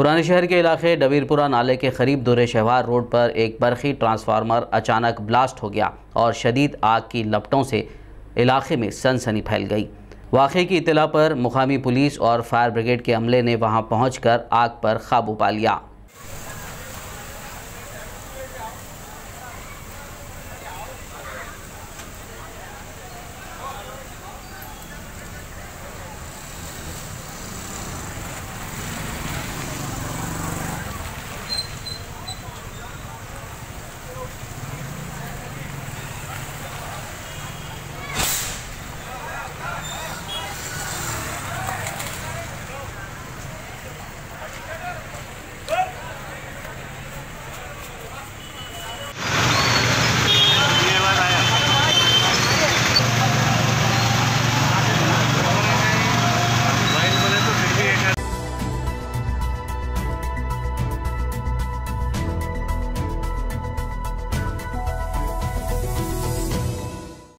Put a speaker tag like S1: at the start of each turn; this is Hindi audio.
S1: पुराने शहर के इलाके डबीरपुरा नाले के करीब दुरे शहवार रोड पर एक बरखी ट्रांसफार्मर अचानक ब्लास्ट हो गया और शदीद आग की लपटों से इलाके में सनसनी फैल गई वाक़े की इतला पर मुकामी पुलिस और फायर ब्रिगेड के अमले ने वहां पहुंचकर आग पर काबू पा लिया